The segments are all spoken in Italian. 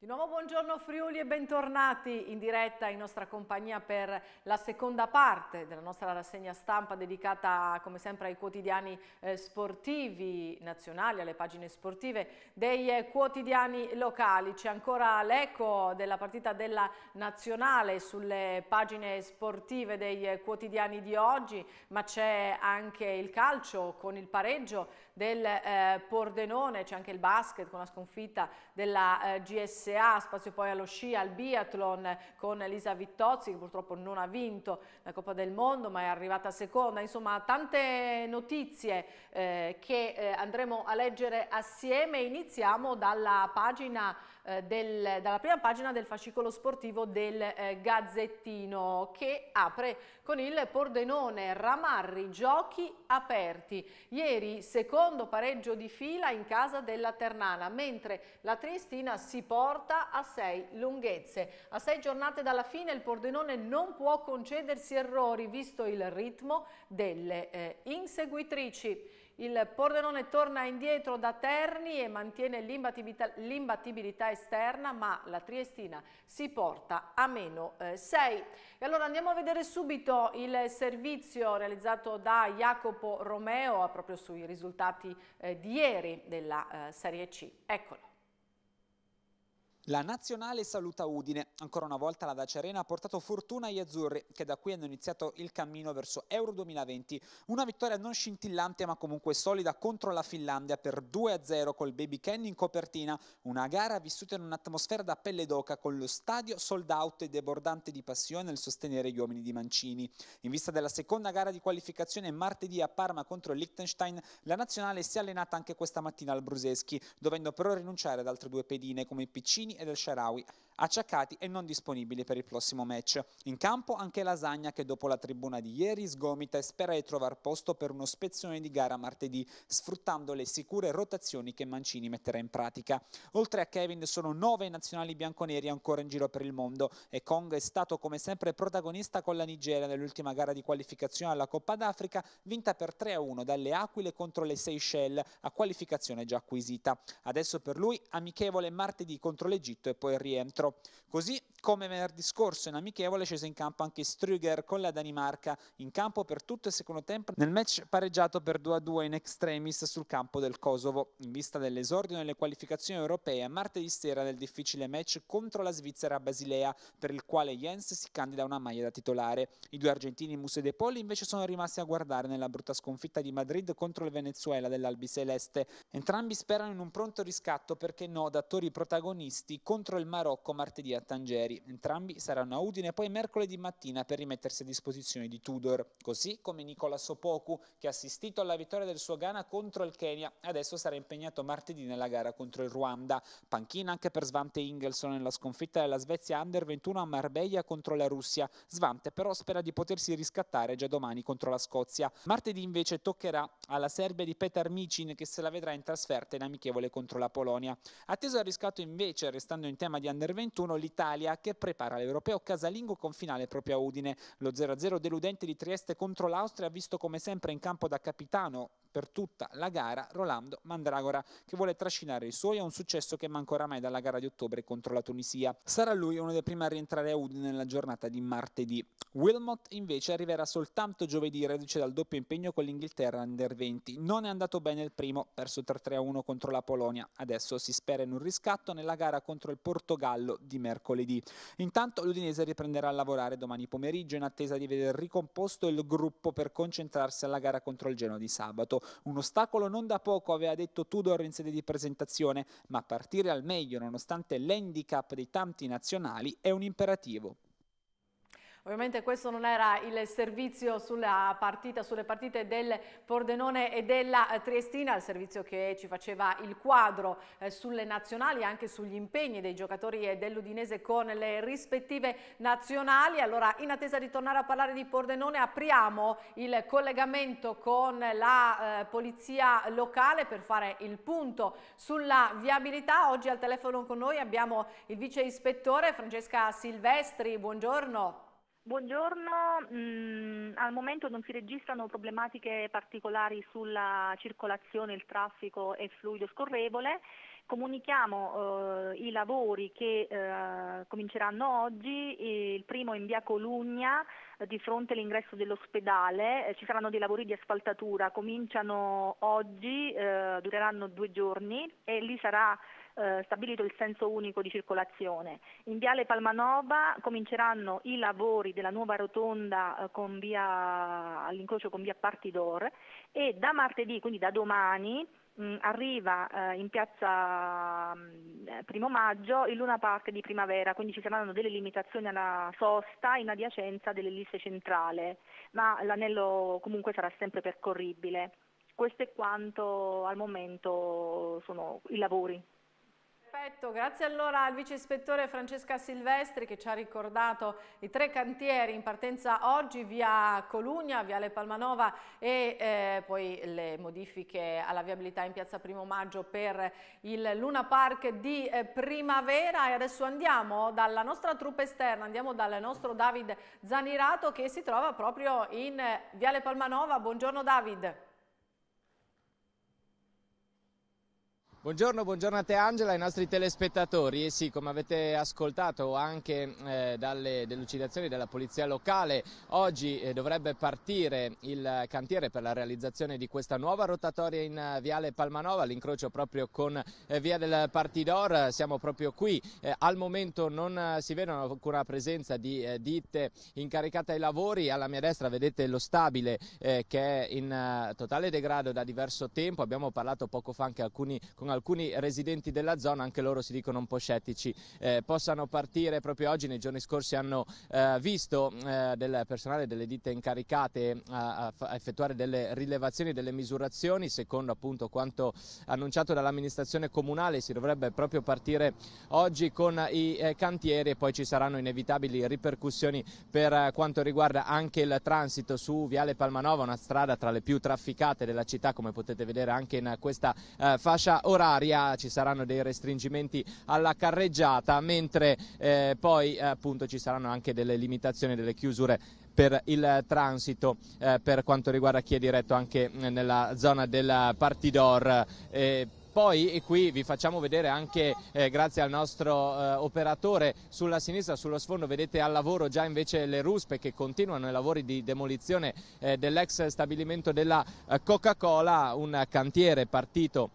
Di nuovo buongiorno Friuli e bentornati in diretta in nostra compagnia per la seconda parte della nostra rassegna stampa dedicata come sempre ai quotidiani eh, sportivi nazionali, alle pagine sportive dei eh, quotidiani locali. C'è ancora l'eco della partita della nazionale sulle pagine sportive dei eh, quotidiani di oggi, ma c'è anche il calcio con il pareggio del eh, Pordenone, c'è anche il basket con la sconfitta della eh, GSA, spazio poi allo sci, al biathlon con Elisa Vittozzi che purtroppo non ha vinto la Coppa del Mondo ma è arrivata seconda, insomma tante notizie eh, che eh, andremo a leggere assieme, iniziamo dalla pagina eh, del, dalla prima pagina del fascicolo sportivo del eh, Gazzettino che apre con il Pordenone Ramarri giochi aperti. Ieri secondo pareggio di fila in casa della Ternana, mentre la Triestina si porta a sei lunghezze. A sei giornate dalla fine il Pordenone non può concedersi errori visto il ritmo delle eh, inseguitrici. Il Pordenone torna indietro da Terni e mantiene l'imbattibilità esterna, ma la Triestina si porta a meno 6. Eh, e allora andiamo a vedere subito il servizio realizzato da Jacopo Romeo proprio sui risultati eh, di ieri della eh, Serie C. Eccolo. La nazionale saluta Udine. Ancora una volta la Dacia Arena ha portato fortuna agli azzurri, che da qui hanno iniziato il cammino verso Euro 2020. Una vittoria non scintillante, ma comunque solida contro la Finlandia per 2-0 col Baby Kenny in copertina. Una gara vissuta in un'atmosfera da pelle d'oca, con lo stadio sold out e debordante di passione nel sostenere gli uomini di Mancini. In vista della seconda gara di qualificazione martedì a Parma contro il Liechtenstein, la nazionale si è allenata anche questa mattina al Bruseschi, dovendo però rinunciare ad altre due pedine come i Piccini e del Sharawi acciaccati e non disponibili per il prossimo match. In campo anche Lasagna che dopo la tribuna di ieri sgomita e spera di trovare posto per uno spezzone di gara martedì, sfruttando le sicure rotazioni che Mancini metterà in pratica. Oltre a Kevin sono nove nazionali bianconeri ancora in giro per il mondo e Kong è stato come sempre protagonista con la Nigeria nell'ultima gara di qualificazione alla Coppa d'Africa, vinta per 3-1 dalle Aquile contro le Seychelles, a qualificazione già acquisita. Adesso per lui amichevole martedì contro l'Egitto e poi rientro. Così come venerdì scorso in amichevole è sceso in campo anche Struger con la Danimarca, in campo per tutto il secondo tempo nel match pareggiato per 2-2 in extremis sul campo del Kosovo. In vista dell'esordio nelle qualificazioni europee, a martedì sera nel difficile match contro la Svizzera a Basilea, per il quale Jens si candida a una maglia da titolare. I due argentini Musse De Poli invece sono rimasti a guardare nella brutta sconfitta di Madrid contro il Venezuela dell'Albiceleste. Entrambi sperano in un pronto riscatto perché no, datori protagonisti contro il Marocco martedì a Tangeri ieri. Entrambi saranno a Udine poi mercoledì mattina per rimettersi a disposizione di Tudor, così come Nicola Sopoku che ha assistito alla vittoria del suo Ghana contro il Kenya, adesso sarà impegnato martedì nella gara contro il Ruanda. Panchina anche per Svante Ingelson nella sconfitta della Svezia Under 21 a Marbella contro la Russia. Svante però spera di potersi riscattare già domani contro la Scozia. Martedì invece toccherà alla Serbia di Petar Micin che se la vedrà in trasferta in amichevole contro la Polonia. Atteso al riscatto invece, restando in tema di Under 21, l'Italia che prepara l'europeo casalingo con finale proprio a Udine. Lo 0-0 deludente di Trieste contro l'Austria visto come sempre in campo da capitano per tutta la gara Rolando Mandragora che vuole trascinare i suoi a un successo che manca oramai dalla gara di ottobre contro la Tunisia. Sarà lui uno dei primi a rientrare a Udine nella giornata di martedì. Wilmot invece arriverà soltanto giovedì reduce dal doppio impegno con l'Inghilterra under 20. Non è andato bene il primo, perso 3-3-1 contro la Polonia. Adesso si spera in un riscatto nella gara contro il Portogallo di mercoledì. Intanto l'Udinese riprenderà a lavorare domani pomeriggio in attesa di vedere ricomposto il gruppo per concentrarsi alla gara contro il Genoa di sabato. Un ostacolo non da poco, aveva detto Tudor in sede di presentazione, ma partire al meglio nonostante l'handicap dei tanti nazionali è un imperativo. Ovviamente questo non era il servizio sulla partita, sulle partite del Pordenone e della eh, Triestina, il servizio che ci faceva il quadro eh, sulle nazionali anche sugli impegni dei giocatori eh, dell'Udinese con le rispettive nazionali. Allora in attesa di tornare a parlare di Pordenone apriamo il collegamento con la eh, polizia locale per fare il punto sulla viabilità. Oggi al telefono con noi abbiamo il vice ispettore Francesca Silvestri, buongiorno. Buongiorno, mm, al momento non si registrano problematiche particolari sulla circolazione, il traffico e il fluido scorrevole. Comunichiamo eh, i lavori che eh, cominceranno oggi, il primo in via Colugna eh, di fronte all'ingresso dell'ospedale, eh, ci saranno dei lavori di asfaltatura, cominciano oggi, eh, dureranno due giorni e lì sarà eh, stabilito il senso unico di circolazione. In Viale Palmanova cominceranno i lavori della nuova rotonda eh, con via, all'incrocio con via Partidor e da martedì, quindi da domani, mm, arriva eh, in piazza mm, primo maggio il Luna Park di primavera, quindi ci saranno delle limitazioni alla sosta in adiacenza dell'ellisse centrale, ma l'anello comunque sarà sempre percorribile. Questo è quanto al momento sono i lavori. Perfetto, grazie allora al vice ispettore Francesca Silvestri che ci ha ricordato i tre cantieri in partenza oggi via Colugna, Viale Palmanova e eh, poi le modifiche alla viabilità in piazza Primo Maggio per il Luna Park di eh, primavera e adesso andiamo dalla nostra truppa esterna, andiamo dal nostro David Zanirato che si trova proprio in eh, Viale Palmanova. Buongiorno David. Buongiorno, buongiorno, a te Angela, ai nostri telespettatori. E sì, come avete ascoltato anche eh, dalle delucidazioni della polizia locale, oggi eh, dovrebbe partire il cantiere per la realizzazione di questa nuova rotatoria in eh, Viale Palmanova, l'incrocio proprio con eh, Via del Partidor. Siamo proprio qui. Eh, al momento non eh, si vede alcuna presenza di ditte incaricate ai lavori. Alla mia destra vedete lo stabile che è in uh, totale degrado da diverso tempo. Abbiamo parlato poco fa anche alcuni, con con alcuni residenti della zona, anche loro si dicono un po' scettici, eh, possano partire proprio oggi, nei giorni scorsi hanno eh, visto eh, del personale delle ditte incaricate a, a, effettuare delle rilevazioni, delle misurazioni, secondo appunto quanto annunciato dall'amministrazione comunale si dovrebbe proprio partire oggi con i eh, cantieri e poi ci saranno inevitabili ripercussioni per eh, quanto riguarda anche il transito su Viale Palmanova, una strada tra le più trafficate della città come potete vedere anche in questa eh, fascia orale oraria, ci saranno dei restringimenti alla carreggiata, mentre eh, poi eh, appunto ci saranno anche delle limitazioni, delle chiusure per il transito eh, per quanto riguarda chi è diretto anche mm, nella zona del Partidor. Eh, poi qui vi facciamo vedere anche eh, grazie al nostro eh, operatore sulla sinistra, sullo sfondo vedete al lavoro già invece le ruspe che continuano i lavori di demolizione eh, dell'ex stabilimento della eh, Coca-Cola, un cantiere partito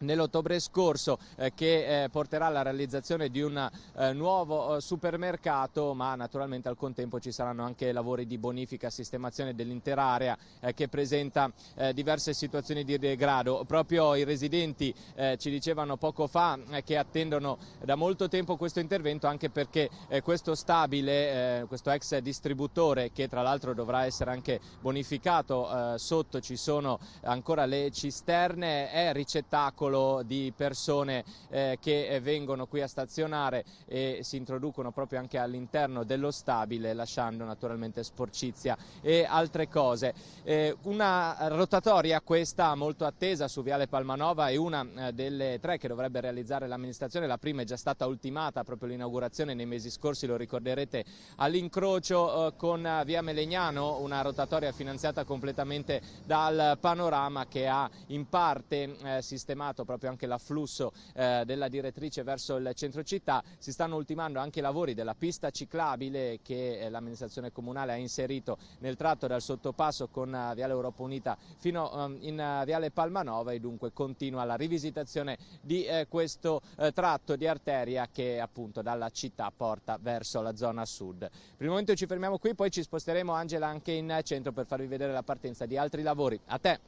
nell'ottobre scorso eh, che eh, porterà alla realizzazione di un eh, nuovo eh, supermercato ma naturalmente al contempo ci saranno anche lavori di bonifica e sistemazione dell'intera area eh, che presenta eh, diverse situazioni di degrado. Proprio i residenti ci dicevano poco fa che attendono da molto tempo questo intervento anche perché questo stabile, questo ex distributore che tra l'altro dovrà essere anche bonificato, sotto ci sono ancora le cisterne, è ricettacolo circolo di persone eh, che eh, vengono qui a stazionare e si introducono proprio anche all'interno dello stabile lasciando naturalmente sporcizia e altre cose. Eh, una rotatoria questa molto attesa su Viale Palmanova è una eh, delle tre che dovrebbe realizzare l'amministrazione, la prima è già stata ultimata proprio l'inaugurazione nei mesi scorsi, lo ricorderete, all'incrocio eh, con eh, Via Melegnano, una rotatoria finanziata completamente dal panorama che ha in parte sistemato notato proprio anche l'afflusso eh, della direttrice verso il centro città, si stanno ultimando anche i lavori della pista ciclabile che eh, l'amministrazione comunale ha inserito nel tratto dal sottopasso con eh, Viale Europa Unita fino um, in uh, Viale Palmanova e dunque continua la rivisitazione di eh, questo eh, tratto di arteria che appunto dalla città porta verso la zona sud. Per il momento ci fermiamo qui, poi ci sposteremo Angela anche in centro per farvi vedere la partenza di altri lavori. A te!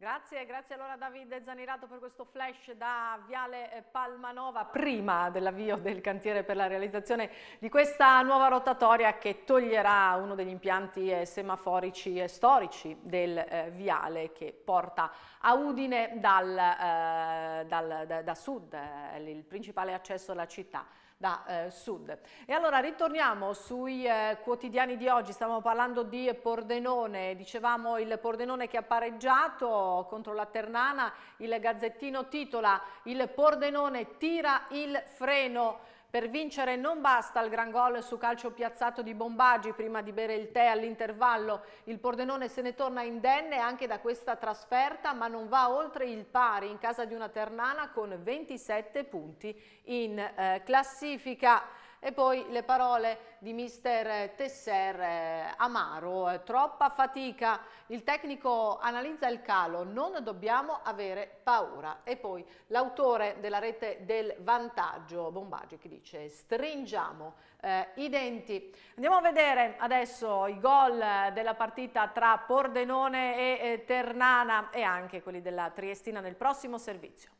Grazie, grazie allora a Davide Zanirato per questo flash da Viale eh, Palmanova prima dell'avvio del cantiere per la realizzazione di questa nuova rotatoria che toglierà uno degli impianti eh, semaforici storici del eh, Viale che porta a Udine dal eh, dal, da, da, sud, eh, il principale accesso alla città da eh, sud. E allora ritorniamo sui eh, quotidiani di oggi, stavamo parlando di Pordenone, dicevamo il Pordenone che ha pareggiato contro la Ternana, il Gazzettino titola il Pordenone tira il freno per vincere non basta il gran gol su calcio piazzato di Bombagi prima di bere il tè all'intervallo. Il Pordenone se ne torna indenne anche da questa trasferta ma non va oltre il pari in casa di una Ternana con 27 punti in eh, classifica e poi le parole di mister Tesser eh, Amaro, eh, troppa fatica, il tecnico analizza il calo, non dobbiamo avere paura e poi l'autore della rete del vantaggio Bombaggi che dice stringiamo eh, i denti. Andiamo a vedere adesso i gol eh, della partita tra Pordenone e eh, Ternana e anche quelli della Triestina nel prossimo servizio.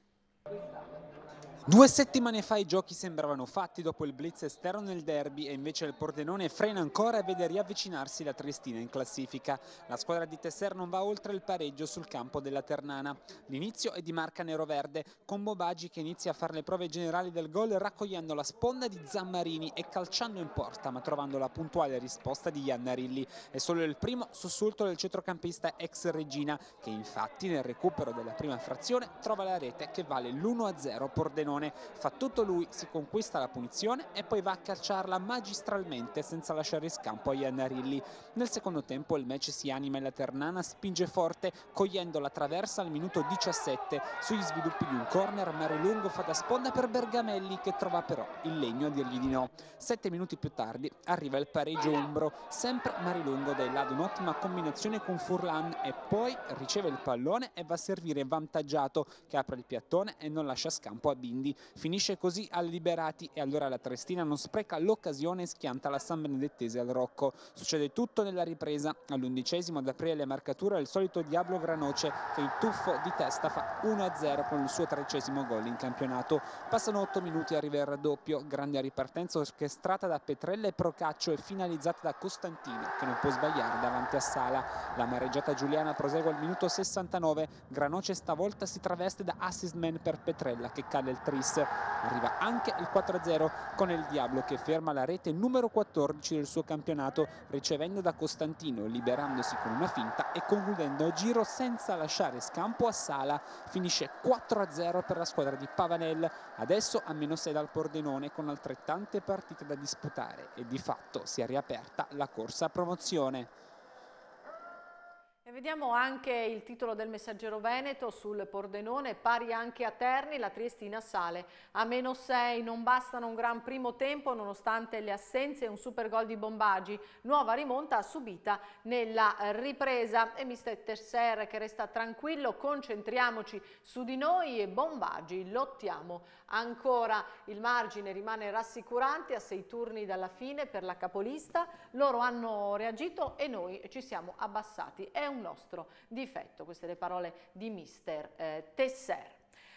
Due settimane fa i giochi sembravano fatti dopo il blitz esterno nel derby e invece il Pordenone frena ancora e vede riavvicinarsi la Triestina in classifica. La squadra di Tesser non va oltre il pareggio sul campo della Ternana. L'inizio è di marca nero-verde, con Bobagi che inizia a fare le prove generali del gol raccogliendo la sponda di Zammarini e calciando in porta, ma trovando la puntuale risposta di Iannarilli. È solo il primo sussulto del centrocampista ex Regina, che infatti nel recupero della prima frazione trova la rete che vale l'1-0 Pordenone punizione, fa tutto lui, si conquista la punizione e poi va a calciarla magistralmente senza lasciare scampo a Iannarilli. Nel secondo tempo il match si anima e la Ternana spinge forte, cogliendo la traversa al minuto 17. Sugli sviluppi di un corner Marilungo fa da sponda per Bergamelli che trova però il legno a dirgli di no. Sette minuti più tardi arriva il pareggio Umbro, sempre Marilungo dai là ad un'ottima combinazione con Furlan e poi riceve il pallone e va a servire vantaggiato che apre il piattone e non lascia scampo a Bindi quindi finisce così a liberati e allora la Trestina non spreca l'occasione e schianta la San Benedettese al Rocco. Succede tutto nella ripresa, all'undicesimo ad aprire le marcature è il solito Diablo Granoce che il tuffo di testa fa 1-0 con il suo tredicesimo gol in campionato. Passano 8 minuti, arriva il raddoppio, grande ripartenza orchestrata da Petrella e Procaccio e finalizzata da Costantino che non può sbagliare davanti a Sala. La mareggiata Giuliana prosegue al minuto 69, Granoce stavolta si traveste da assist man per Petrella che cade il 3 Ruiz. Arriva anche il 4-0 con il Diablo che ferma la rete numero 14 del suo campionato ricevendo da Costantino, liberandosi con una finta e concludendo a giro senza lasciare scampo a Sala. Finisce 4-0 per la squadra di Pavanel, adesso a meno 6 dal Pordenone con altrettante partite da disputare e di fatto si è riaperta la corsa a promozione. Vediamo anche il titolo del messaggero Veneto sul Pordenone, pari anche a Terni, la Triestina sale a meno 6, non bastano un gran primo tempo nonostante le assenze e un super gol di Bombagi, nuova rimonta subita nella ripresa e mister Tesser che resta tranquillo, concentriamoci su di noi e Bombagi, lottiamo ancora, il margine rimane rassicurante a sei turni dalla fine per la capolista, loro hanno reagito e noi ci siamo abbassati, è un nostro difetto. Queste le parole di mister eh, Tesser.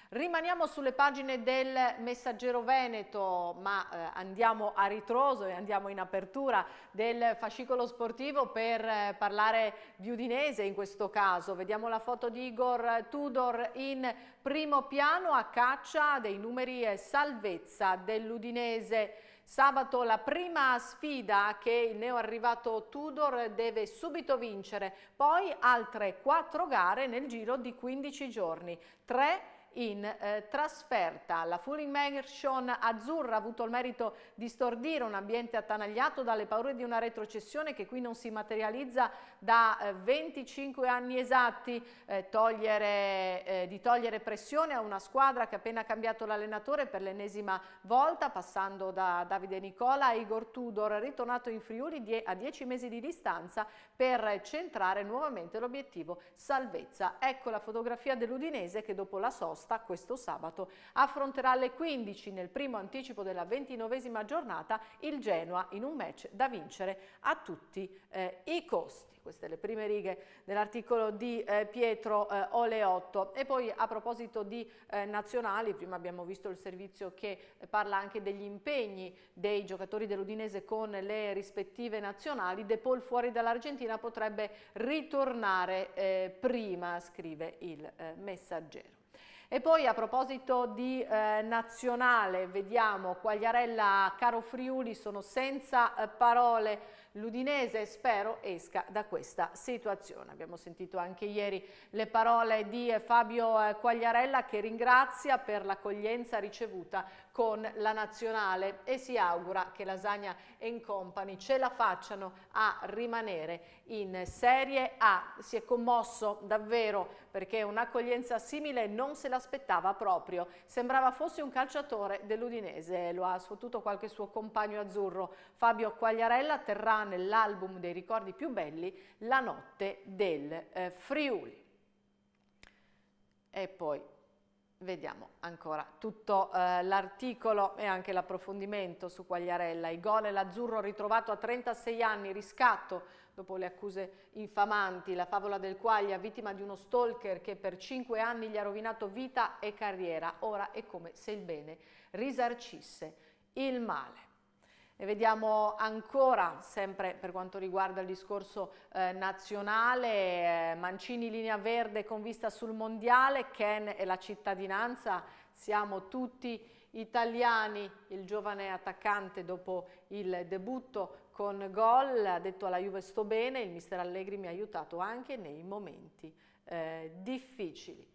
Rimaniamo sulle pagine del Messaggero Veneto, ma eh, andiamo a ritroso e andiamo in apertura del fascicolo sportivo per eh, parlare di Udinese in questo caso. Vediamo la foto di Igor Tudor in primo piano a caccia dei numeri eh, salvezza dell'Udinese Sabato la prima sfida che il neoarrivato Tudor deve subito vincere, poi altre quattro gare nel giro di 15 giorni, tre in eh, trasferta. La Fulling immersion azzurra ha avuto il merito di stordire un ambiente attanagliato dalle paure di una retrocessione che qui non si materializza da eh, 25 anni esatti, eh, togliere, eh, di togliere pressione a una squadra che ha appena cambiato l'allenatore per l'ennesima volta, passando da Davide Nicola a Igor Tudor, ritornato in Friuli die a 10 mesi di distanza per centrare nuovamente l'obiettivo salvezza. Ecco la fotografia dell'Udinese che dopo la sosta sosta questo sabato. Affronterà alle 15 nel primo anticipo della ventinovesima giornata il Genoa in un match da vincere a tutti eh, i costi. Queste le prime righe dell'articolo di eh, Pietro eh, Oleotto. E poi a proposito di eh, nazionali, prima abbiamo visto il servizio che parla anche degli impegni dei giocatori dell'Udinese con le rispettive nazionali. De Paul fuori dall'Argentina potrebbe ritornare eh, prima, scrive il eh, messaggero. E poi a proposito di eh, nazionale, vediamo Quagliarella, Caro Friuli sono senza eh, parole l'Udinese spero esca da questa situazione. Abbiamo sentito anche ieri le parole di Fabio eh, Quagliarella che ringrazia per l'accoglienza ricevuta con la nazionale e si augura che Lasagna Company ce la facciano a rimanere in Serie A. Si è commosso davvero perché un'accoglienza simile non se l'aspettava proprio. Sembrava fosse un calciatore dell'Udinese, lo ha sfottuto qualche suo compagno azzurro. Fabio Quagliarella, terrà nell'album dei ricordi più belli, La notte del eh, Friuli. E poi vediamo ancora tutto eh, l'articolo e anche l'approfondimento su Quagliarella. I gol e l'azzurro ritrovato a 36 anni, riscatto dopo le accuse infamanti, la favola del Quaglia, vittima di uno stalker che per 5 anni gli ha rovinato vita e carriera. Ora è come se il bene risarcisse il male. E vediamo ancora, sempre per quanto riguarda il discorso eh, nazionale, eh, Mancini linea verde con vista sul mondiale, Ken e la cittadinanza, siamo tutti italiani, il giovane attaccante dopo il debutto con gol, ha detto alla Juve sto bene, il mister Allegri mi ha aiutato anche nei momenti eh, difficili.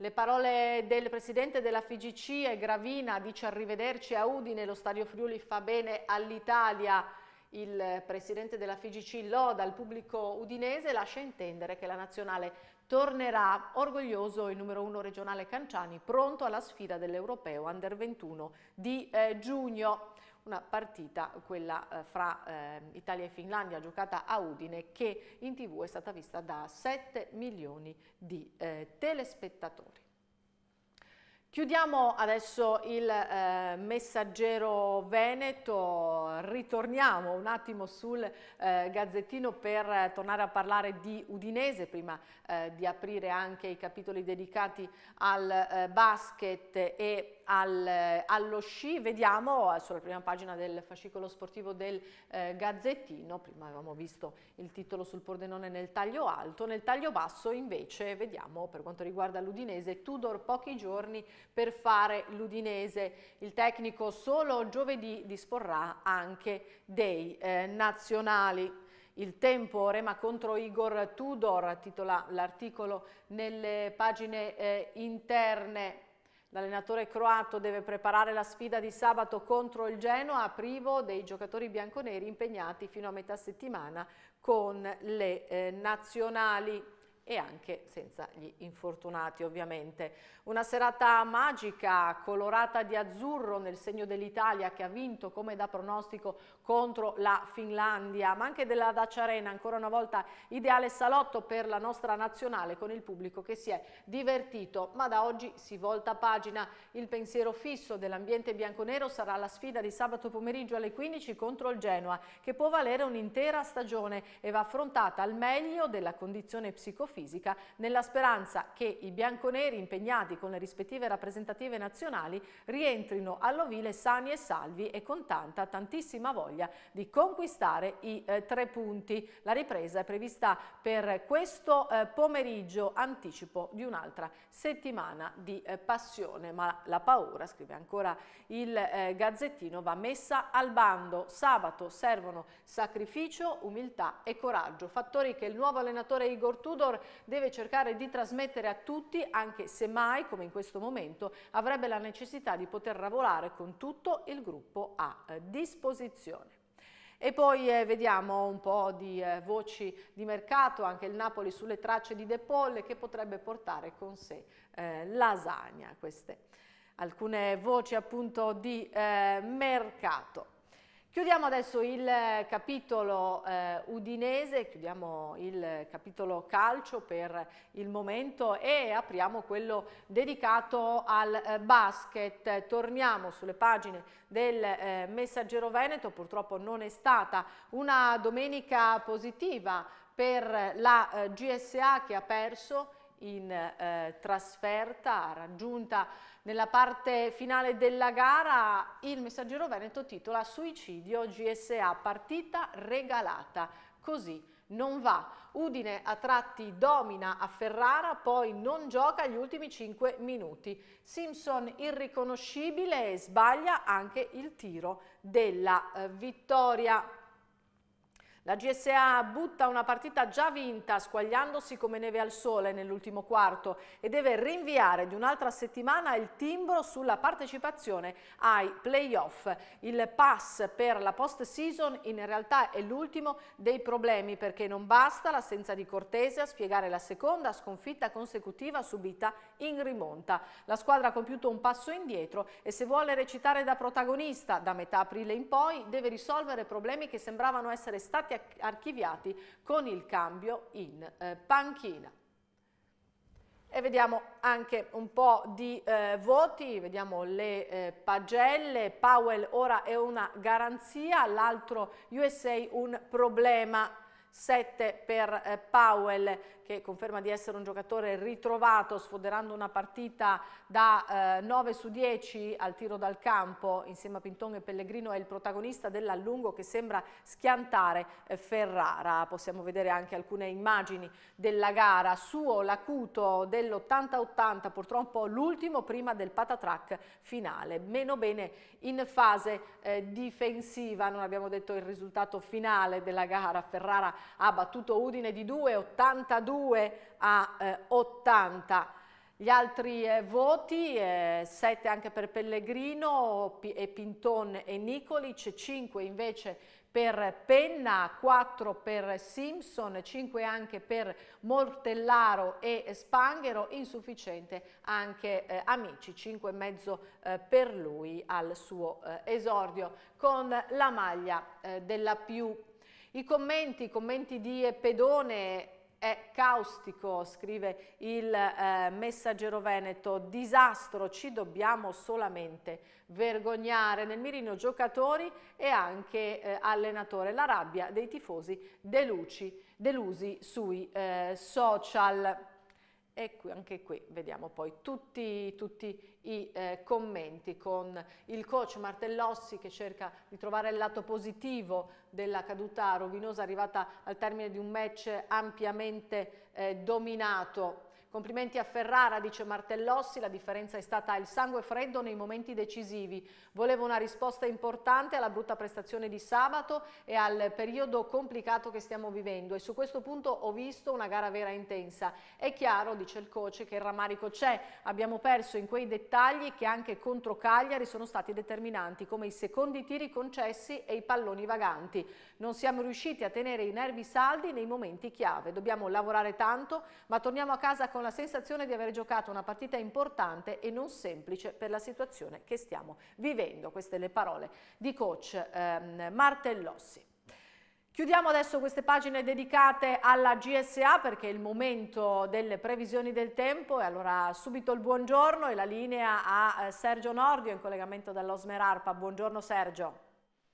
Le parole del presidente della FIGC, Gravina, dice arrivederci a Udine, lo Stadio Friuli fa bene all'Italia. Il presidente della FIGC loda il pubblico udinese e lascia intendere che la nazionale tornerà orgoglioso il numero uno regionale Canciani, pronto alla sfida dell'Europeo Under 21 di eh, giugno una partita, quella eh, fra eh, Italia e Finlandia giocata a Udine, che in tv è stata vista da 7 milioni di eh, telespettatori. Chiudiamo adesso il eh, messaggero veneto, ritorniamo un attimo sul eh, gazzettino per eh, tornare a parlare di Udinese, prima eh, di aprire anche i capitoli dedicati al eh, basket e al, eh, allo sci. Vediamo sulla prima pagina del fascicolo sportivo del eh, Gazzettino, prima avevamo visto il titolo sul Pordenone nel taglio alto, nel taglio basso invece vediamo per quanto riguarda l'Udinese Tudor pochi giorni per fare l'Udinese. Il tecnico solo giovedì disporrà anche dei eh, nazionali. Il tempo rema contro Igor Tudor, titola l'articolo nelle pagine eh, interne. L'allenatore croato deve preparare la sfida di sabato contro il Genoa, privo dei giocatori bianconeri impegnati fino a metà settimana con le eh, nazionali e anche senza gli infortunati ovviamente. Una serata magica colorata di azzurro nel segno dell'Italia che ha vinto come da pronostico contro la Finlandia, ma anche della Dacia Arena, ancora una volta ideale salotto per la nostra nazionale con il pubblico che si è divertito, ma da oggi si volta pagina. Il pensiero fisso dell'ambiente bianconero sarà la sfida di sabato pomeriggio alle 15 contro il Genoa, che può valere un'intera stagione e va affrontata al meglio della condizione psicofisica fisica nella speranza che i bianconeri impegnati con le rispettive rappresentative nazionali rientrino all'ovile sani e salvi e con tanta, tantissima voglia di conquistare i eh, tre punti. La ripresa è prevista per questo eh, pomeriggio, anticipo di un'altra settimana di eh, passione, ma la paura, scrive ancora il eh, Gazzettino, va messa al bando. Sabato servono sacrificio, umiltà e coraggio, fattori che il nuovo allenatore Igor Tudor deve cercare di trasmettere a tutti, anche se mai, come in questo momento, avrebbe la necessità di poter lavorare con tutto il gruppo a eh, disposizione. E poi eh, vediamo un po' di eh, voci di mercato, anche il Napoli sulle tracce di De Paul che potrebbe portare con sé eh, lasagna, queste alcune voci appunto di eh, mercato. Chiudiamo adesso il eh, capitolo eh, udinese, chiudiamo il eh, capitolo calcio per il momento e apriamo quello dedicato al eh, basket. Torniamo sulle pagine del eh, Messaggero Veneto, purtroppo non è stata una domenica positiva per la eh, GSA che ha perso in trasferta, ha raggiunta nella parte finale della gara il messaggero Veneto titola Suicidio GSA, partita regalata, così non va. Udine a tratti domina a Ferrara, poi non gioca gli ultimi 5 minuti. Simpson irriconoscibile e sbaglia anche il tiro della eh, vittoria. La GSA butta una partita già vinta, squagliandosi come neve al sole nell'ultimo quarto e deve rinviare di un'altra settimana il timbro sulla partecipazione ai playoff. Il pass per la post-season in realtà è l'ultimo dei problemi perché non basta l'assenza di Cortese a spiegare la seconda sconfitta consecutiva subita in rimonta. La squadra ha compiuto un passo indietro e se vuole recitare da protagonista da metà aprile in poi deve risolvere problemi che sembravano essere stati archiviati con il cambio in eh, panchina. E vediamo anche un po' di eh, voti, vediamo le eh, pagelle, Powell ora è una garanzia, l'altro USA un problema, 7 per eh, Powell, che conferma di essere un giocatore ritrovato sfoderando una partita da eh, 9 su 10 al tiro dal campo insieme a Pinton e Pellegrino è il protagonista dell'allungo che sembra schiantare eh, Ferrara. Possiamo vedere anche alcune immagini della gara. Suo l'acuto dell'80-80 purtroppo l'ultimo prima del patatrack finale. Meno bene in fase eh, difensiva, non abbiamo detto il risultato finale della gara. Ferrara ha battuto Udine di 2, 82 42 a eh, 80. Gli altri eh, voti, eh, 7 anche per Pellegrino P e Pinton e Nicolic, 5 invece per Penna, 4 per Simpson, 5 anche per Mortellaro e Spanghero, insufficiente anche eh, Amici, 5,5 eh, per lui al suo eh, esordio con la maglia eh, della più. I commenti, commenti di Pedone, è caustico, scrive il eh, messaggero veneto, disastro, ci dobbiamo solamente vergognare. Nel mirino giocatori e anche eh, allenatore, la rabbia dei tifosi deluci, delusi sui eh, social e qui, anche qui vediamo poi tutti, tutti i eh, commenti con il coach Martellossi che cerca di trovare il lato positivo della caduta rovinosa arrivata al termine di un match ampiamente eh, dominato Complimenti a Ferrara, dice Martellossi, la differenza è stata il sangue freddo nei momenti decisivi. Volevo una risposta importante alla brutta prestazione di sabato e al periodo complicato che stiamo vivendo e su questo punto ho visto una gara vera e intensa. È chiaro, dice il coach, che il rammarico c'è. Abbiamo perso in quei dettagli che anche contro Cagliari sono stati determinanti, come i secondi tiri concessi e i palloni vaganti. Non siamo riusciti a tenere i nervi saldi nei momenti chiave. Dobbiamo lavorare tanto, ma torniamo a casa con la sensazione di aver giocato una partita importante e non semplice per la situazione che stiamo vivendo. Queste le parole di coach ehm, Martellossi. Chiudiamo adesso queste pagine dedicate alla GSA perché è il momento delle previsioni del tempo e allora subito il buongiorno e la linea a eh, Sergio Nordio in collegamento dall'Osmer Arpa. Buongiorno Sergio.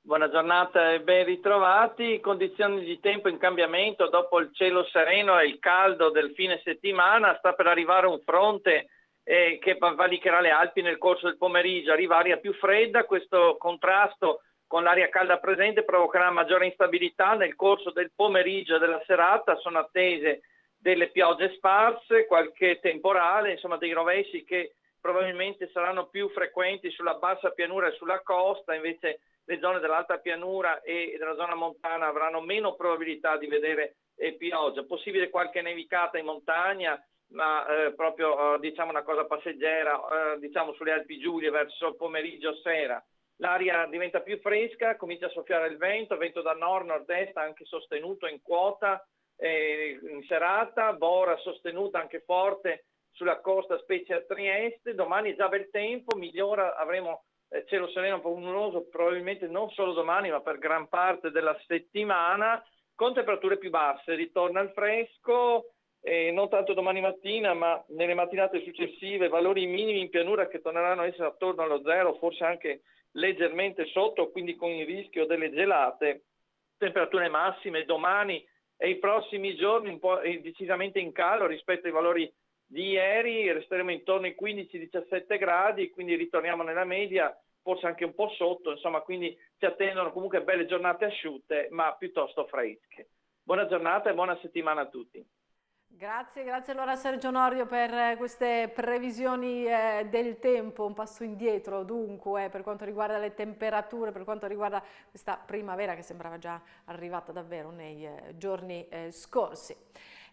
Buona giornata e ben ritrovati. Condizioni di tempo in cambiamento dopo il cielo sereno e il caldo del fine settimana. Sta per arrivare un fronte eh, che valicherà le Alpi nel corso del pomeriggio. Arriva aria più fredda, questo contrasto con l'aria calda presente provocherà maggiore instabilità nel corso del pomeriggio e della serata. Sono attese delle piogge sparse, qualche temporale, insomma dei rovesci che probabilmente saranno più frequenti sulla bassa pianura e sulla costa, invece le zone dell'alta pianura e della zona montana avranno meno probabilità di vedere eh, pioggia, possibile qualche nevicata in montagna, ma eh, proprio eh, diciamo una cosa passeggera, eh, diciamo sulle Alpi Giulie verso pomeriggio sera. L'aria diventa più fresca, comincia a soffiare il vento, vento da nord, nord-est anche sostenuto in quota eh, in serata, bora sostenuta anche forte sulla costa specie a Trieste, domani già bel tempo, migliora, avremo eh, cielo sereno, un po' nuvoloso, probabilmente non solo domani, ma per gran parte della settimana, con temperature più basse, ritorna al fresco, eh, non tanto domani mattina, ma nelle mattinate successive, valori minimi in pianura che torneranno a essere attorno allo zero, forse anche leggermente sotto, quindi con il rischio delle gelate. Temperature massime domani e i prossimi giorni un po' decisamente in calo rispetto ai valori di ieri, resteremo intorno ai 15-17 gradi, quindi ritorniamo nella media, forse anche un po' sotto, insomma, quindi ci attendono comunque belle giornate asciutte, ma piuttosto fresche. Buona giornata e buona settimana a tutti. Grazie, grazie allora Sergio Norio per eh, queste previsioni eh, del tempo, un passo indietro dunque per quanto riguarda le temperature, per quanto riguarda questa primavera che sembrava già arrivata davvero nei eh, giorni scorsi.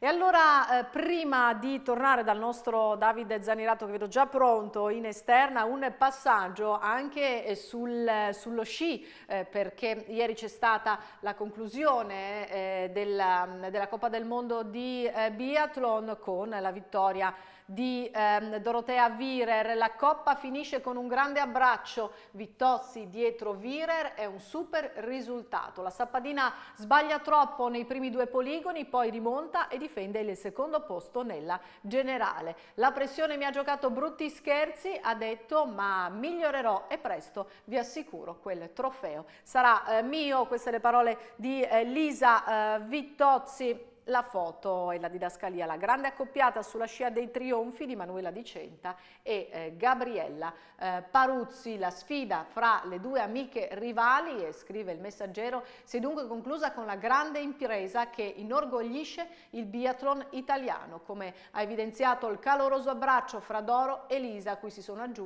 E allora eh, prima di tornare dal nostro Davide Zanirato che vedo già pronto in esterna, un passaggio anche eh, sul, eh, sullo sci eh, perché ieri c'è stata la conclusione eh, della, della, Coppa del Mondo di eh, biathlon con la vittoria di ehm, Dorotea Virer, la coppa finisce con un grande abbraccio, Vittozzi dietro Virer è un super risultato, la Sappadina sbaglia troppo nei primi due poligoni, poi rimonta e difende il secondo posto nella generale. La pressione mi ha giocato brutti scherzi, ha detto ma migliorerò e presto vi assicuro quel trofeo. Sarà eh, mio, queste le parole di eh, Lisa eh, Vittozzi la foto e la didascalia, la grande accoppiata sulla scia dei trionfi di Manuela Di Centa e eh, Gabriella eh, Paruzzi. La sfida fra le due amiche rivali, e scrive il messaggero, si è dunque conclusa con la grande impresa che inorgoglisce il biathlon italiano, come ha evidenziato il caloroso abbraccio fra Doro e Lisa, a cui si sono aggiunti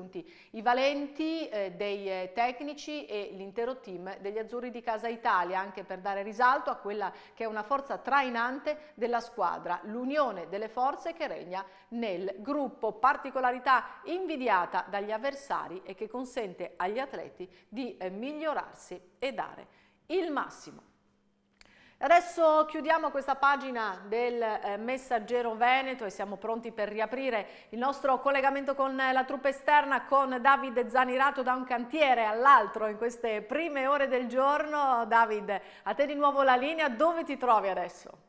i valenti eh, dei eh, tecnici e l'intero team degli Azzurri di Casa Italia, anche per dare risalto a quella che è una forza trainante dominante della squadra, l'unione delle forze che regna nel gruppo, particolarità invidiata dagli avversari e che consente agli atleti di eh, migliorarsi e dare il massimo. Adesso chiudiamo questa pagina del eh, Messaggero Veneto e siamo pronti per riaprire il nostro collegamento con eh, la truppa esterna con Davide Zanirato da un cantiere all'altro in queste prime ore del giorno. Davide, a te di nuovo la linea, dove ti trovi adesso?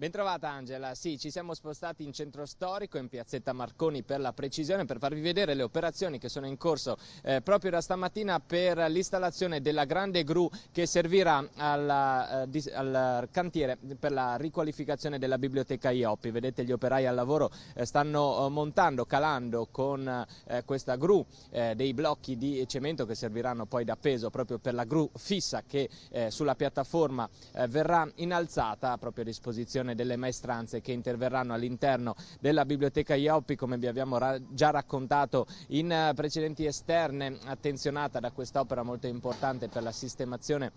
Bentrovata Angela, sì ci siamo spostati in centro storico, in piazzetta Marconi per la precisione per farvi vedere le operazioni che sono in corso eh, proprio da stamattina per l'installazione della grande gru che servirà alla, eh, al cantiere per la riqualificazione della biblioteca Ioppi. Vedete gli operai al lavoro eh, stanno eh, montando, calando con eh, questa gru eh, dei blocchi di cemento che serviranno poi da peso proprio per la gru fissa che sulla piattaforma verrà innalzata proprio a disposizione formazione delle maestranze che interverranno all'interno della biblioteca Ioppi, come vi abbiamo ra già raccontato in eh, precedenti esterne, attenzionata da quest'opera molto importante per la sistemazione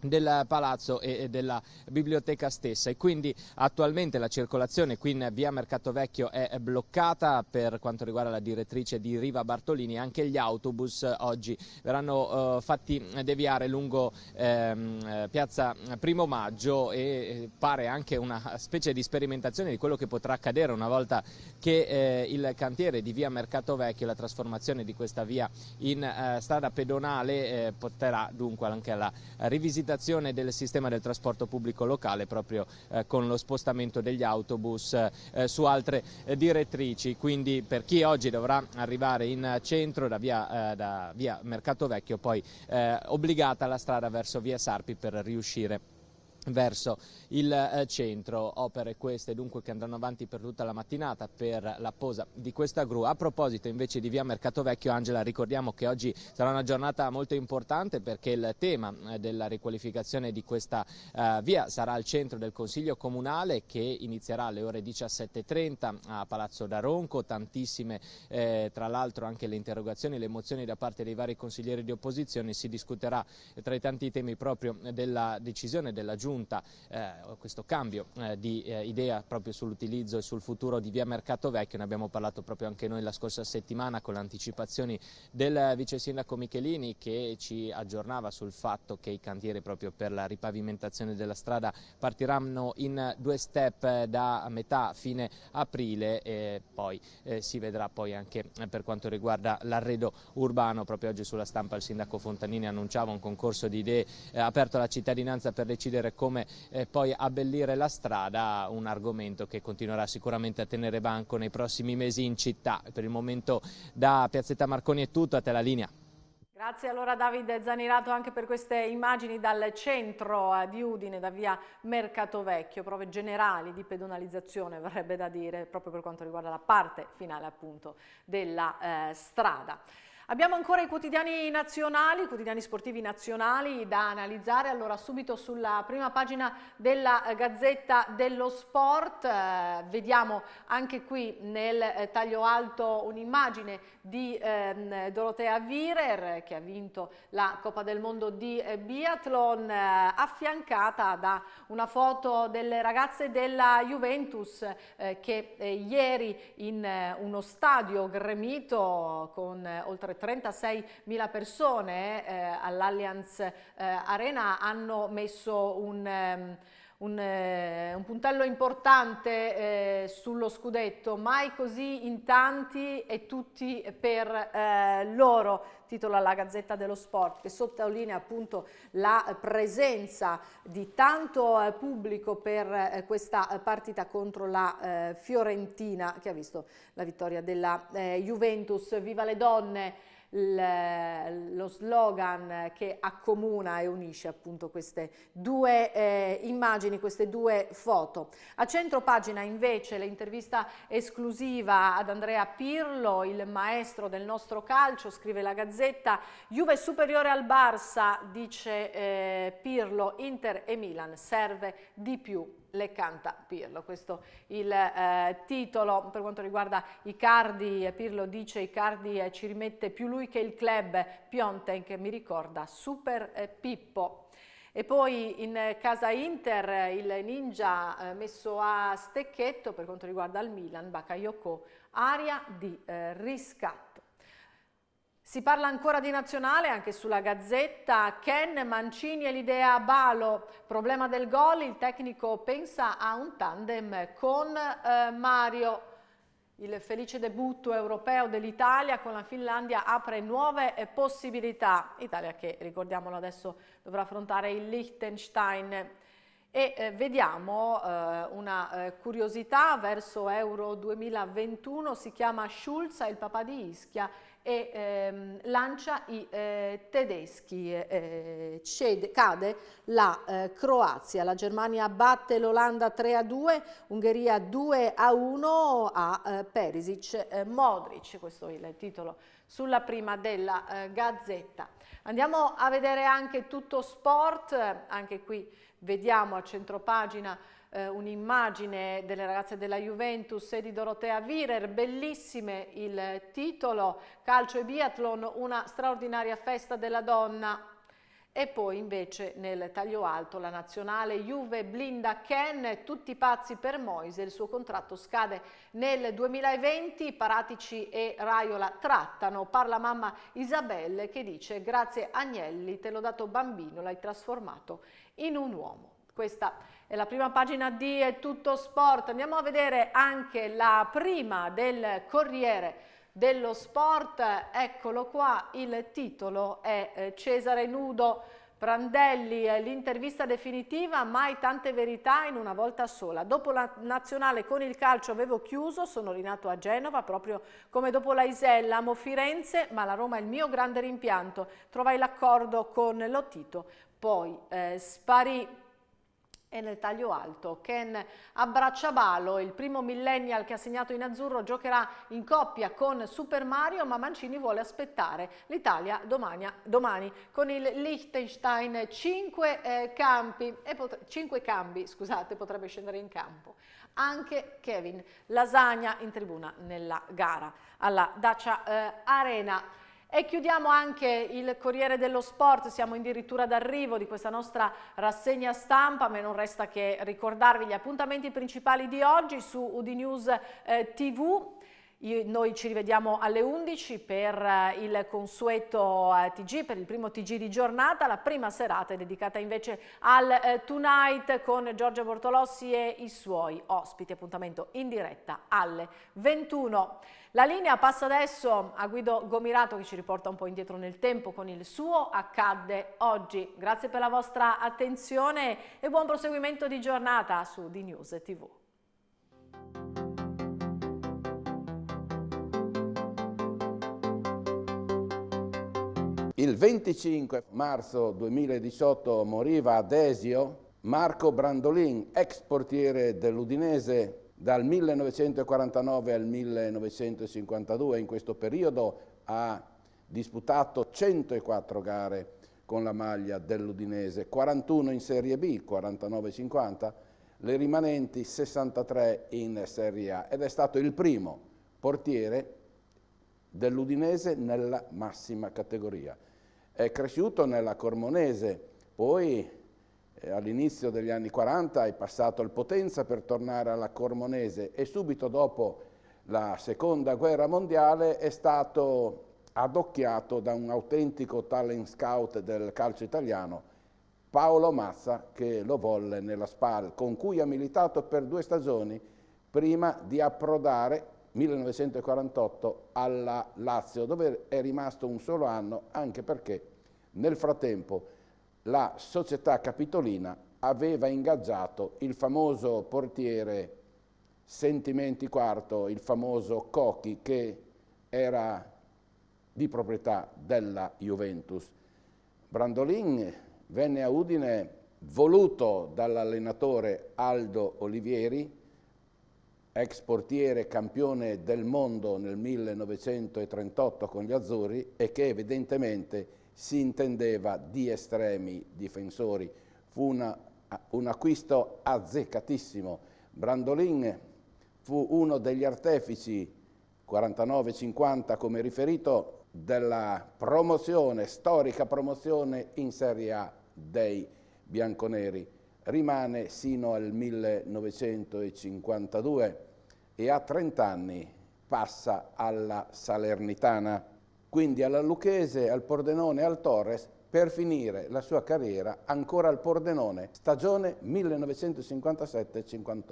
del palazzo e della biblioteca stessa e quindi attualmente la circolazione qui in via Mercato Vecchio è bloccata per quanto riguarda la direttrice di Riva Bartolini anche gli autobus eh, oggi verranno eh, fatti deviare lungo ehm, eh, piazza Primo Maggio e eh, pare anche una specie di sperimentazione di quello che potrà accadere una volta che eh, il cantiere di via Mercato Vecchio la trasformazione di questa via in eh, strada pedonale porterà dunque anche alla rivisitazione rivisitazione del sistema del trasporto pubblico locale proprio eh, con lo spostamento degli autobus eh, su altre eh, direttrici. Quindi per chi oggi dovrà arrivare in centro da via, eh, da via Mercato Vecchio, poi eh, obbligata la strada verso via Sarpi per riuscire verso il eh, centro. Opere queste dunque che andranno avanti per tutta la mattinata per la posa di questa gru. A proposito invece di via Mercato Vecchio, Angela, ricordiamo che oggi sarà una giornata molto importante perché il tema eh, della riqualificazione di questa eh, via sarà al centro del Consiglio Comunale che inizierà alle ore 17.30 a Palazzo d'Aronco. Tantissime eh, tra l'altro anche le interrogazioni, e le mozioni da parte dei vari consiglieri di opposizione. Si discuterà tra i tanti temi proprio della decisione della Giunta giunta eh, questo cambio eh, di eh, idea proprio sull'utilizzo e sul futuro di via Mercato Vecchio, ne abbiamo parlato proprio anche noi la scorsa settimana con le anticipazioni del vice sindaco Michelini che ci aggiornava sul fatto che i cantieri proprio per la ripavimentazione della strada partiranno in due step eh, da metà fine aprile e poi eh, si vedrà poi anche eh, per quanto riguarda l'arredo urbano, proprio oggi sulla stampa il sindaco Fontanini annunciava un concorso di idee aperto alla cittadinanza per decidere come come eh, poi abbellire la strada, un argomento che continuerà sicuramente a tenere banco nei prossimi mesi in città. Per il momento da Piazzetta Marconi è tutto, a te la linea. Grazie allora Davide Zanirato anche per queste immagini dal centro eh, di Udine, da via Mercato Vecchio, prove generali di pedonalizzazione verrebbe da dire proprio per quanto riguarda la parte finale appunto della eh, strada. Abbiamo ancora i quotidiani nazionali, i quotidiani sportivi nazionali da analizzare, allora subito sulla prima pagina della eh, Gazzetta dello Sport, eh, vediamo anche qui nel eh, taglio alto un'immagine di eh, Dorotea Wierer che ha vinto la Coppa del Mondo di eh, biathlon eh, affiancata da una foto delle ragazze della Juventus che ieri in uno stadio gremito con oltre 36.000 persone eh, all'Allianz eh, Arena hanno messo un... Um, un, eh, un puntello importante eh, sullo scudetto, mai così in tanti e tutti per eh, loro, titola la Gazzetta dello Sport, che sottolinea appunto la presenza di tanto eh, pubblico per eh, questa partita contro la eh, Fiorentina, che ha visto la vittoria della Juventus. Viva le donne! lo slogan che accomuna e unisce appunto queste due eh, immagini, queste due foto. A centro pagina invece l'intervista esclusiva ad Andrea Pirlo, il maestro del nostro calcio, scrive la Gazzetta, Juve superiore al Barça, dice eh, Pirlo, Inter e Milan, serve di più le canta Pirlo, questo il eh, titolo per quanto riguarda Icardi, eh, Pirlo dice Icardi eh, ci rimette più lui che il club, Piontek mi ricorda Super eh, Pippo. E poi in casa Inter eh, il ninja eh, messo a stecchetto per quanto riguarda il Milan, Bakayoko, aria di riscatto. Si parla ancora di nazionale anche sulla Gazzetta, Ken Mancini e l'idea Balo, problema del gol, il tecnico pensa a un tandem con eh, Mario. Il felice debutto europeo dell'Italia con la Finlandia apre nuove eh, possibilità. Italia che, ricordiamolo adesso, dovrà affrontare il Liechtenstein. E eh, vediamo eh, una eh, curiosità verso Euro 2021, si chiama Schulz, il papà di Ischia e ehm, lancia i eh, tedeschi, eh, eh, cede, cade la eh, Croazia, la Germania batte l'Olanda 3 a 2, Ungheria 2 a 1 a eh, Perisic eh, Modric, questo è il titolo sulla prima della Gazzetta. Andiamo a vedere anche tutto sport, anche qui vediamo a centropagina pagina eh, un'immagine delle ragazze della Juventus e di Dorotea Virer, bellissime il titolo, calcio e biathlon, una straordinaria festa della donna e poi invece nel taglio alto la nazionale Juve blinda Ken, tutti pazzi per Moise, il suo contratto scade nel 2020, Paratici e Raiola trattano, parla mamma Isabelle che dice grazie Agnelli, te l'ho dato bambino, l'hai trasformato in un uomo. Questa la prima pagina di è tutto sport, andiamo a vedere anche la prima del Corriere dello Sport, eccolo qua, il titolo è eh, Cesare Nudo Prandelli, eh, l'intervista definitiva, mai tante verità in una volta sola. Dopo la nazionale con il calcio avevo chiuso, sono rinato a Genova, proprio come dopo la Isella, amo Firenze, ma la Roma è il mio grande rimpianto. Trovai l'accordo con Lottito, poi eh, sparì e nel taglio alto. Ken Abbracciabalo, il primo millennial che ha segnato in azzurro, giocherà in coppia con Super Mario, ma Mancini vuole aspettare l'Italia domani, domani, con il Liechtenstein Cinque, eh, campi, 5 cambi, scusate, potrebbe scendere in campo. Anche Kevin Lasagna in tribuna nella gara alla Dacia eh, Arena. E chiudiamo anche il Corriere dello Sport, siamo addirittura d'arrivo di questa nostra rassegna stampa, ma non resta che ricordarvi gli appuntamenti principali di oggi su Udinews eh, TV. Io, noi ci rivediamo alle 11 per eh, il consueto eh, TG, per il primo TG di giornata. La prima serata è dedicata invece al eh, Tonight con Giorgio Bortolossi e i suoi ospiti. Appuntamento in diretta alle 21. La linea passa adesso a Guido Gomirato che ci riporta un po' indietro nel tempo con il suo Accadde oggi. Grazie per la vostra attenzione e buon proseguimento di giornata su di News TV. Il 25 marzo 2018 moriva ad Esio Marco Brandolin, ex portiere dell'Udinese, dal 1949 al 1952, in questo periodo ha disputato 104 gare con la maglia dell'Udinese, 41 in Serie B, 49-50, le rimanenti 63 in Serie A ed è stato il primo portiere dell'Udinese nella massima categoria. È cresciuto nella Cormonese, poi eh, all'inizio degli anni 40 è passato al Potenza per tornare alla Cormonese e subito dopo la seconda guerra mondiale è stato adocchiato da un autentico talent scout del calcio italiano, Paolo Mazza, che lo volle nella SPAL, con cui ha militato per due stagioni prima di approdare 1948 alla Lazio, dove è rimasto un solo anno, anche perché nel frattempo la società capitolina aveva ingaggiato il famoso portiere Sentimenti IV, il famoso Cochi, che era di proprietà della Juventus. Brandolin venne a Udine voluto dall'allenatore Aldo Olivieri, ex portiere campione del mondo nel 1938 con gli Azzurri e che evidentemente si intendeva di estremi difensori. Fu una, un acquisto azzeccatissimo. Brandolin fu uno degli artefici 49-50 come riferito della promozione, storica promozione in Serie A dei bianconeri. Rimane sino al 1952 e a 30 anni passa alla Salernitana quindi alla Lucchese, al Pordenone e al Torres per finire la sua carriera ancora al Pordenone, stagione 1957-58.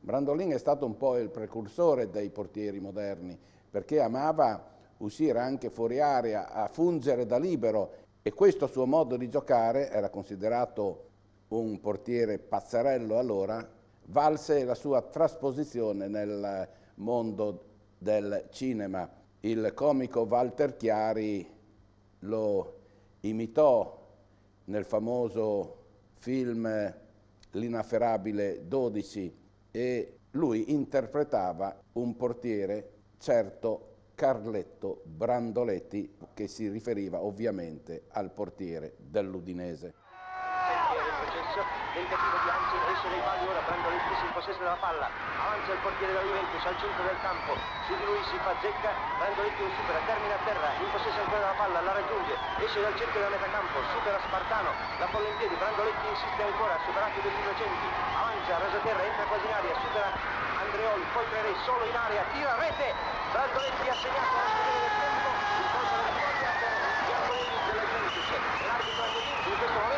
Brandolin è stato un po' il precursore dei portieri moderni perché amava uscire anche fuori area a fungere da libero e questo suo modo di giocare era considerato un portiere pazzarello allora, valse la sua trasposizione nel mondo del cinema il comico Walter Chiari lo imitò nel famoso film L'inafferabile 12 e lui interpretava un portiere certo Carletto Brandoletti che si riferiva ovviamente al portiere dell'Udinese basso, tentativo di Anzi esce dai pali, ora Brandoleschi in possesso della palla, avanza il portiere della Juventus al centro del campo, su di lui si fa zecca, Brandoletti lo supera, termina a terra, in possesso ancora della palla, la raggiunge, esce dal centro della metà campo, supera Spartano, la palla in piedi, Brandoletti insiste ancora, superato degli innocenti, avanza, rasa terra, entra quasi in aria, supera Andreoli, poi Trerè solo in area, tira a rete, Brandoletti ha segnato la del tempo, il colpo della vittoria per gli argomenti della Juventus, l'arbitro in questo momento